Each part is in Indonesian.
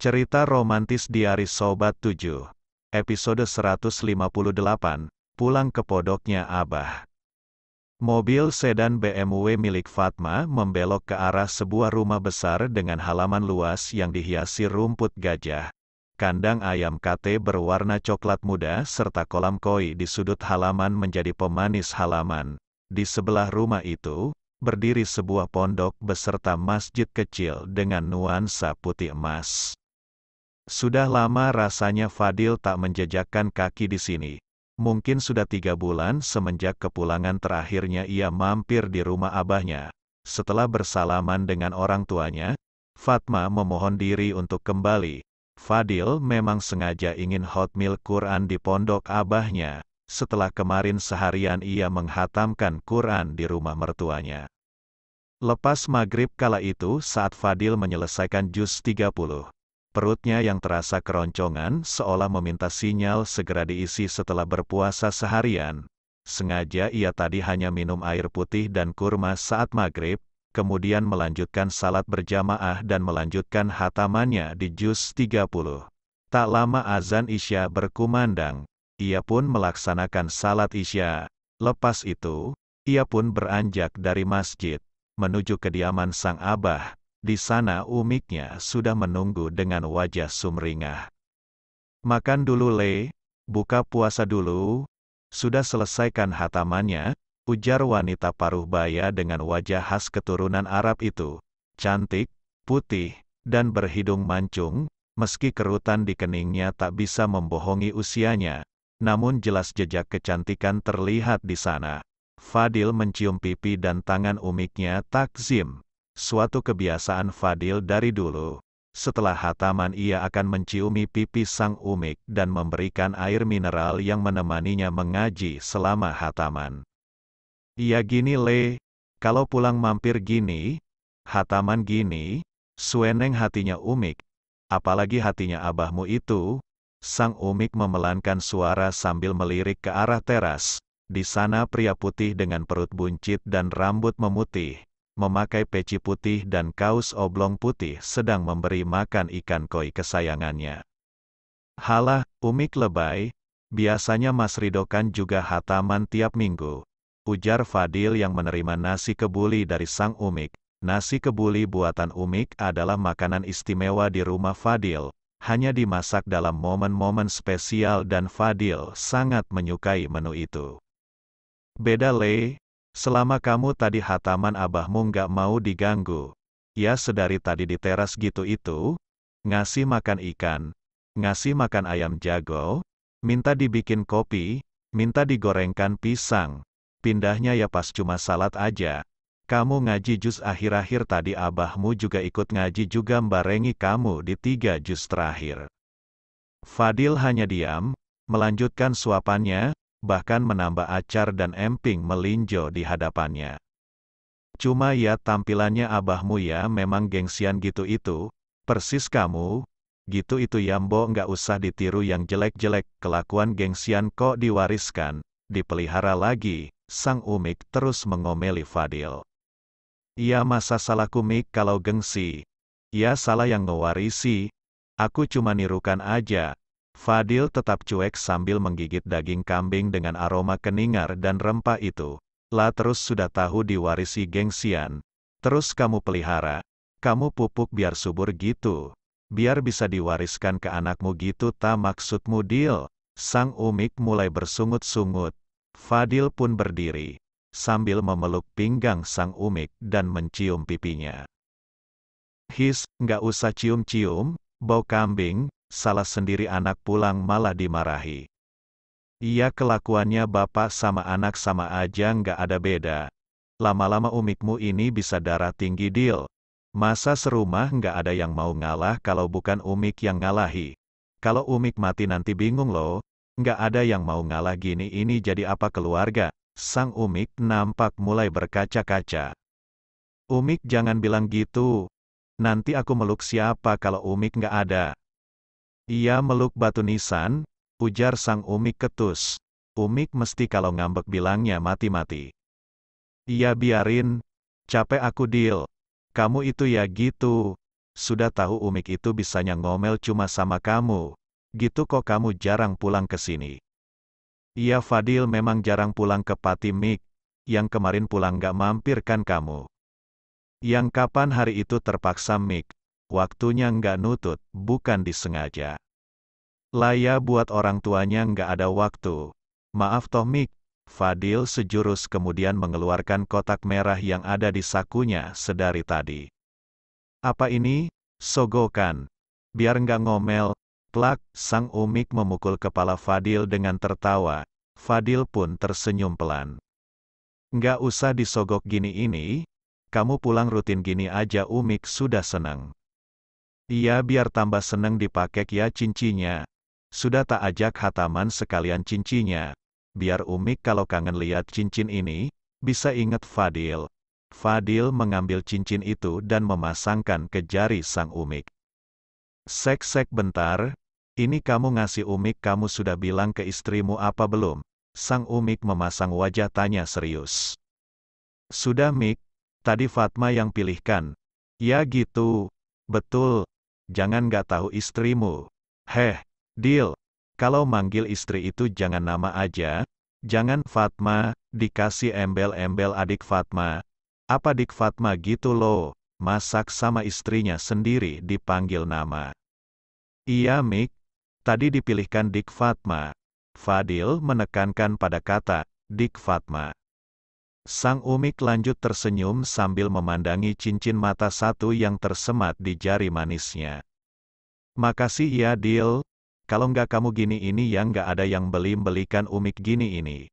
Cerita romantis diari Sobat 7. Episode 158, Pulang ke Podoknya Abah. Mobil sedan BMW milik Fatma membelok ke arah sebuah rumah besar dengan halaman luas yang dihiasi rumput gajah. Kandang ayam kate berwarna coklat muda serta kolam koi di sudut halaman menjadi pemanis halaman. Di sebelah rumah itu, berdiri sebuah pondok beserta masjid kecil dengan nuansa putih emas. Sudah lama rasanya Fadil tak menjejakkan kaki di sini mungkin sudah tiga bulan semenjak kepulangan terakhirnya ia mampir di rumah abahnya. Setelah bersalaman dengan orang tuanya, Fatma memohon diri untuk kembali. Fadil memang sengaja ingin hotmil Quran di pondok abahnya, setelah kemarin seharian ia menghatamkan Quran di rumah mertuanya. Lepas maghrib kala itu saat Fadil menyelesaikan juz 30, Perutnya yang terasa keroncongan seolah meminta sinyal segera diisi setelah berpuasa seharian. Sengaja ia tadi hanya minum air putih dan kurma saat maghrib, kemudian melanjutkan salat berjamaah dan melanjutkan hatamannya di juz 30. Tak lama azan Isya berkumandang, ia pun melaksanakan salat Isya. Lepas itu, ia pun beranjak dari masjid, menuju kediaman sang abah, di sana umiknya sudah menunggu dengan wajah sumringah. Makan dulu Le, buka puasa dulu, sudah selesaikan hatamannya, ujar wanita paruh baya dengan wajah khas keturunan Arab itu. Cantik, putih, dan berhidung mancung, meski kerutan di keningnya tak bisa membohongi usianya, namun jelas jejak kecantikan terlihat di sana. Fadil mencium pipi dan tangan umiknya takzim suatu kebiasaan Fadil dari dulu. Setelah hataman ia akan menciumi pipi sang umik dan memberikan air mineral yang menemaninya mengaji selama hataman. Iya gini le, kalau pulang mampir gini, hataman gini, sueneng hatinya umik, apalagi hatinya abahmu itu, sang umik memelankan suara sambil melirik ke arah teras. Di sana pria putih dengan perut buncit dan rambut memutih, memakai peci putih dan kaos oblong putih sedang memberi makan ikan koi kesayangannya. Halah, umik lebay, biasanya Mas Ridokan juga hataman tiap minggu. Ujar Fadil yang menerima nasi kebuli dari sang umik. Nasi kebuli buatan umik adalah makanan istimewa di rumah Fadil, hanya dimasak dalam momen-momen spesial dan Fadil sangat menyukai menu itu. Beda le, Selama kamu tadi hataman abahmu nggak mau diganggu. Ya sedari tadi di teras gitu itu, ngasih makan ikan, ngasih makan ayam jago, minta dibikin kopi, minta digorengkan pisang. Pindahnya ya pas cuma salat aja. Kamu ngaji jus akhir-akhir tadi abahmu juga ikut ngaji juga mbarengi kamu di tiga jus terakhir. Fadil hanya diam, melanjutkan suapannya, bahkan menambah acar dan emping melinjo di hadapannya. Cuma ya tampilannya abahmu ya memang gengsian gitu itu, persis kamu, gitu itu ya Yambo nggak usah ditiru yang jelek-jelek, kelakuan gengsian kok diwariskan, dipelihara lagi, sang umik terus mengomeli Fadil. Ya masa salah kumik kalau gengsi, ya salah yang ngewarisi, aku cuma nirukan aja, Fadil tetap cuek sambil menggigit daging kambing dengan aroma keningar dan rempah itu. Lah terus sudah tahu diwarisi gengsian. Terus kamu pelihara. Kamu pupuk biar subur gitu. Biar bisa diwariskan ke anakmu gitu ta maksudmu deal. Sang umik mulai bersungut-sungut. Fadil pun berdiri. Sambil memeluk pinggang sang umik dan mencium pipinya. His, nggak usah cium-cium, bau kambing, salah sendiri anak pulang malah dimarahi. Iya kelakuannya bapak sama anak sama aja nggak ada beda. Lama-lama umikmu ini bisa darah tinggi deal. Masa serumah nggak ada yang mau ngalah kalau bukan umik yang ngalahi. Kalau umik mati nanti bingung loh, nggak ada yang mau ngalah gini ini jadi apa keluarga. Sang umik nampak mulai berkaca-kaca. Umik jangan bilang gitu. Nanti aku meluk siapa kalau umik nggak ada. Ia meluk batu nisan, ujar sang umik ketus. Umik mesti kalau ngambek bilangnya mati-mati. Ia biarin, capek aku deal. Kamu itu ya gitu. Sudah tahu umik itu bisanya ngomel cuma sama kamu. Gitu kok kamu jarang pulang ke sini. Iya Fadil memang jarang pulang ke Pati Mik. Yang kemarin pulang gak mampirkan kamu. Yang kapan hari itu terpaksa Mik waktunya nggak nutut, bukan disengaja. Laya buat orang tuanya nggak ada waktu. Maaf Tomik, Fadil sejurus kemudian mengeluarkan kotak merah yang ada di sakunya sedari tadi. Apa ini? Sogokan. Biar nggak ngomel, plak, sang umik memukul kepala Fadil dengan tertawa, Fadil pun tersenyum pelan. Nggak usah disogok gini ini, kamu pulang rutin gini aja Umik sudah senang. Iya biar tambah seneng dipakai ya cincinya. Sudah tak ajak hataman sekalian cincinya. Biar Umik kalau kangen lihat cincin ini, bisa inget Fadil. Fadil mengambil cincin itu dan memasangkan ke jari sang Umik. Sek-sek bentar, ini kamu ngasih Umik kamu sudah bilang ke istrimu apa belum? Sang Umik memasang wajah tanya serius. Sudah Mik, tadi Fatma yang pilihkan. Ya gitu, betul, jangan gak tahu istrimu. Heh, deal. Kalau manggil istri itu jangan nama aja, jangan Fatma, dikasih embel-embel adik Fatma. Apa dik Fatma gitu loh, masak sama istrinya sendiri dipanggil nama. Iya Mik, tadi dipilihkan dik Fatma. Fadil menekankan pada kata, dik Fatma. Sang umik lanjut tersenyum sambil memandangi cincin mata satu yang tersemat di jari manisnya. Makasih ya Dil, kalau nggak kamu gini ini yang nggak ada yang beli-belikan umik gini ini.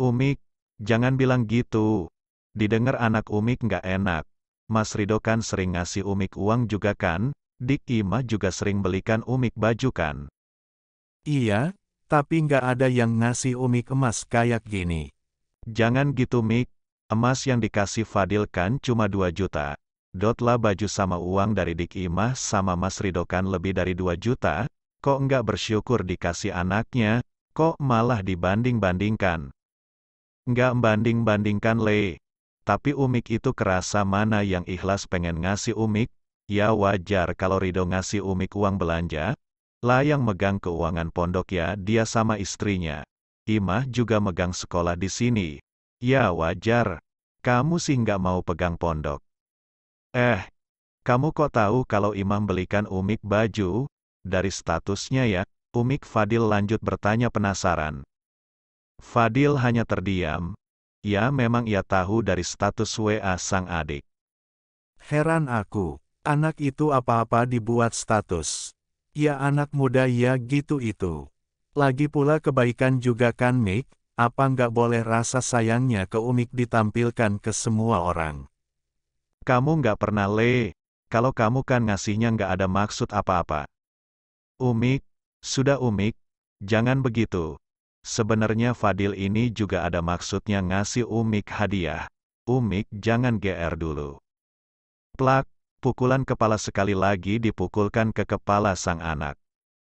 Umik, jangan bilang gitu. Didengar anak umik nggak enak. Mas Rido kan sering ngasih umik uang juga kan, Dik Ima juga sering belikan umik baju kan. Iya, tapi nggak ada yang ngasih umik emas kayak gini. Jangan gitu Mik, emas yang dikasih Fadil kan cuma 2 juta. Dotlah baju sama uang dari Dik Imah sama Mas Ridho kan lebih dari 2 juta, kok nggak bersyukur dikasih anaknya, kok malah dibanding-bandingkan. Nggak banding-bandingkan Le. Tapi Umik itu kerasa mana yang ikhlas pengen ngasih Umik, ya wajar kalau Ridho ngasih Umik uang belanja, lah yang megang keuangan pondok ya dia sama istrinya. Imah juga megang sekolah di sini. Ya wajar. Kamu sih nggak mau pegang pondok. Eh, kamu kok tahu kalau Imah belikan Umik baju? Dari statusnya ya, Umik Fadil lanjut bertanya penasaran. Fadil hanya terdiam. Ya memang ia tahu dari status WA sang adik. Heran aku, anak itu apa-apa dibuat status. Ya anak muda ya gitu itu. Lagi pula kebaikan juga kan Mik. apa nggak boleh rasa sayangnya ke Umik ditampilkan ke semua orang. Kamu nggak pernah le, kalau kamu kan ngasihnya nggak ada maksud apa-apa. Umik, sudah Umik, jangan begitu. Sebenarnya Fadil ini juga ada maksudnya ngasih Umik hadiah. Umik jangan GR dulu. Plak, pukulan kepala sekali lagi dipukulkan ke kepala sang anak.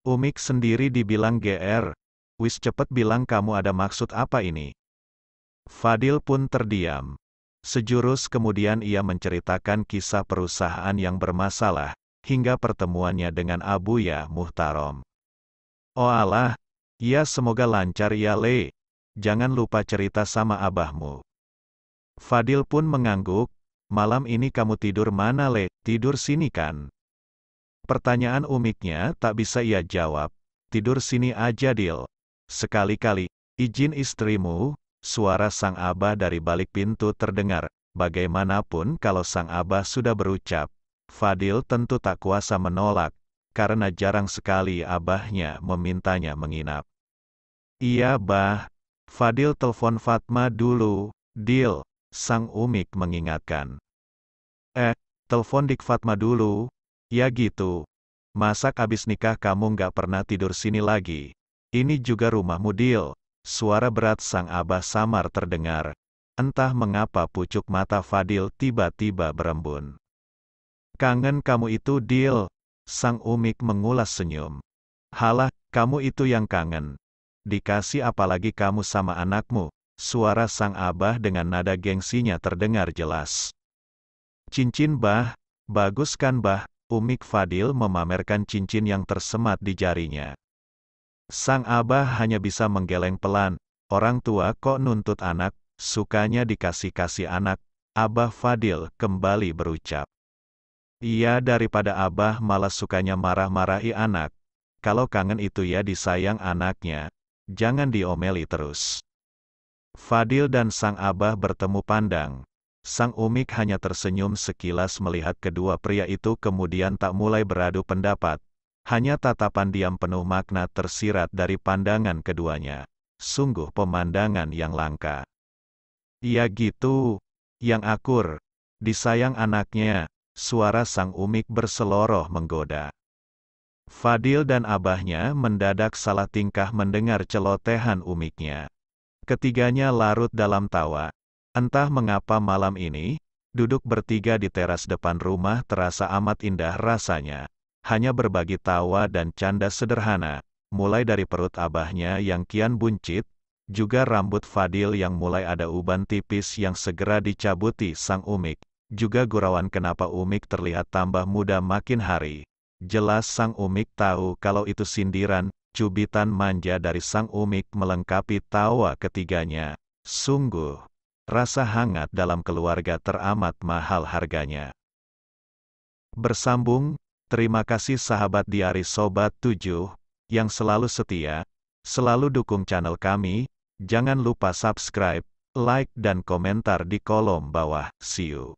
Umik sendiri dibilang GR. Wis cepet bilang kamu ada maksud apa ini. Fadil pun terdiam. Sejurus kemudian ia menceritakan kisah perusahaan yang bermasalah, hingga pertemuannya dengan Abu Ya Muhtarom. Oh Allah, ya semoga lancar ya Le. Jangan lupa cerita sama abahmu. Fadil pun mengangguk, malam ini kamu tidur mana Le, tidur sini kan? Pertanyaan umiknya tak bisa ia jawab. Tidur sini aja Dil. Sekali-kali, izin istrimu, suara sang abah dari balik pintu terdengar. Bagaimanapun kalau sang abah sudah berucap, Fadil tentu tak kuasa menolak, karena jarang sekali abahnya memintanya menginap. Iya bah, Fadil telepon Fatma dulu, Dil, sang umik mengingatkan. Eh, telepon Dik Fatma dulu, Ya gitu. Masak abis nikah kamu nggak pernah tidur sini lagi. Ini juga rumahmu Dil. Suara berat sang abah samar terdengar. Entah mengapa pucuk mata Fadil tiba-tiba berembun. Kangen kamu itu Dil. Sang umik mengulas senyum. Halah, kamu itu yang kangen. Dikasih apalagi kamu sama anakmu. Suara sang abah dengan nada gengsinya terdengar jelas. Cincin bah, bagus kan bah, Umik Fadil memamerkan cincin yang tersemat di jarinya. Sang abah hanya bisa menggeleng pelan, orang tua kok nuntut anak, sukanya dikasih-kasih anak, abah Fadil kembali berucap. Iya daripada abah malah sukanya marah-marahi anak, kalau kangen itu ya disayang anaknya, jangan diomeli terus. Fadil dan sang abah bertemu pandang, Sang Umik hanya tersenyum sekilas melihat kedua pria itu kemudian tak mulai beradu pendapat. Hanya tatapan diam penuh makna tersirat dari pandangan keduanya. Sungguh pemandangan yang langka. Ya gitu, yang akur, disayang anaknya, suara sang Umik berseloroh menggoda. Fadil dan abahnya mendadak salah tingkah mendengar celotehan Umiknya. Ketiganya larut dalam tawa, Entah mengapa malam ini, duduk bertiga di teras depan rumah terasa amat indah rasanya. Hanya berbagi tawa dan canda sederhana, mulai dari perut abahnya yang kian buncit, juga rambut Fadil yang mulai ada uban tipis yang segera dicabuti sang Umik. Juga gurauan kenapa Umik terlihat tambah muda makin hari. Jelas sang Umik tahu kalau itu sindiran, cubitan manja dari sang Umik melengkapi tawa ketiganya. Sungguh, Rasa hangat dalam keluarga teramat mahal harganya. Bersambung, terima kasih sahabat diari Sobat 7, yang selalu setia, selalu dukung channel kami, jangan lupa subscribe, like dan komentar di kolom bawah. See you.